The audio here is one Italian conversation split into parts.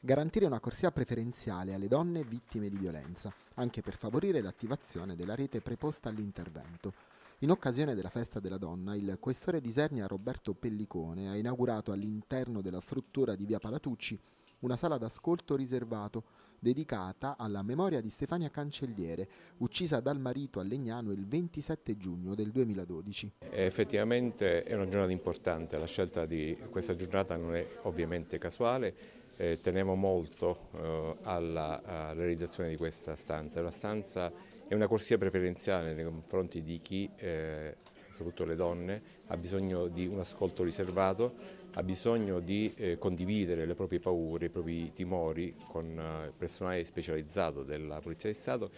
Garantire una corsia preferenziale alle donne vittime di violenza, anche per favorire l'attivazione della rete preposta all'intervento. In occasione della festa della donna, il questore di Sernia Roberto Pellicone ha inaugurato all'interno della struttura di via Palatucci una sala d'ascolto riservato dedicata alla memoria di Stefania Cancelliere, uccisa dal marito a Legnano il 27 giugno del 2012. Effettivamente è una giornata importante, la scelta di questa giornata non è ovviamente casuale, eh, tenevo molto eh, alla, alla, realizzazione di questa stanza. È una stanza, è una corsia preferenziale nei confronti di chi eh, soprattutto le donne, ha bisogno di un ascolto riservato, ha bisogno di eh, condividere le proprie paure, i propri timori con eh, il personale specializzato della Polizia di Stato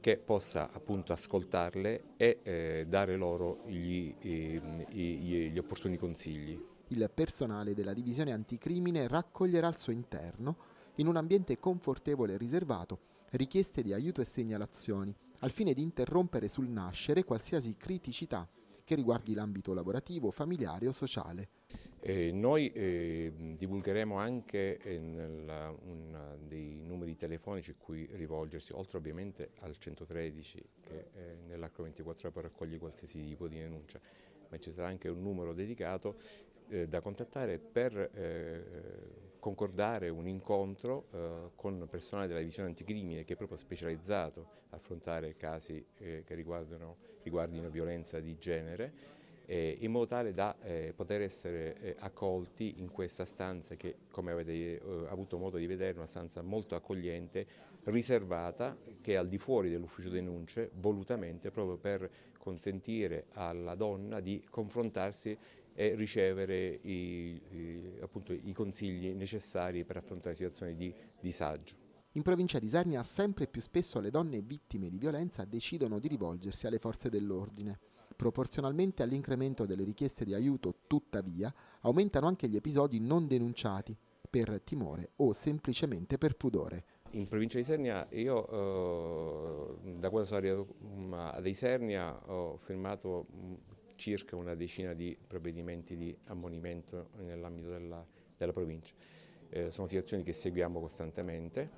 che possa appunto ascoltarle e eh, dare loro gli, ehm, gli, gli opportuni consigli. Il personale della divisione anticrimine raccoglierà al suo interno, in un ambiente confortevole e riservato, richieste di aiuto e segnalazioni, al fine di interrompere sul nascere qualsiasi criticità che riguardi l'ambito lavorativo, familiare o sociale. Eh, noi eh, divulgheremo anche eh, nella, una, dei numeri telefonici a cui rivolgersi, oltre ovviamente al 113 che eh, nell'arco 24 può raccogliere qualsiasi tipo di denuncia, ma ci sarà anche un numero dedicato eh, da contattare per eh, concordare un incontro eh, con personale della divisione anticrimine che è proprio specializzato a affrontare casi eh, che riguardano, riguardino violenza di genere eh, in modo tale da eh, poter essere eh, accolti in questa stanza che come avete eh, avuto modo di vedere è una stanza molto accogliente, riservata, che è al di fuori dell'ufficio denunce volutamente proprio per consentire alla donna di confrontarsi e ricevere i, i, appunto, i consigli necessari per affrontare situazioni di disagio. In provincia di Sarnia sempre più spesso le donne vittime di violenza decidono di rivolgersi alle forze dell'ordine. Proporzionalmente all'incremento delle richieste di aiuto, tuttavia, aumentano anche gli episodi non denunciati per timore o semplicemente per pudore. In provincia di Isernia io eh, da quando sono arrivato mm, ad Isernia ho firmato mm, circa una decina di provvedimenti di ammonimento nell'ambito della, della, provincia. Eh, sono situazioni che seguiamo costantemente,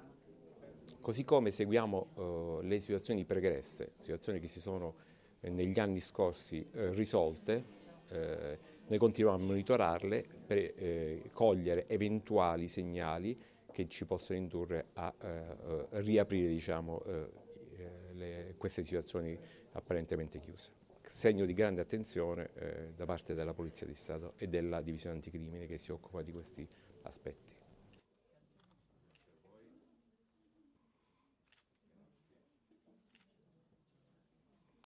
così come seguiamo eh, le situazioni pregresse, situazioni che si sono eh, negli anni scorsi eh, risolte, eh, noi continuiamo a monitorarle per cogliere eventuali segnali che ci possono indurre a riaprire diciamo, le, queste situazioni apparentemente chiuse. Segno di grande attenzione eh, da parte della Polizia di Stato e della Divisione Anticrimine che si occupa di questi aspetti.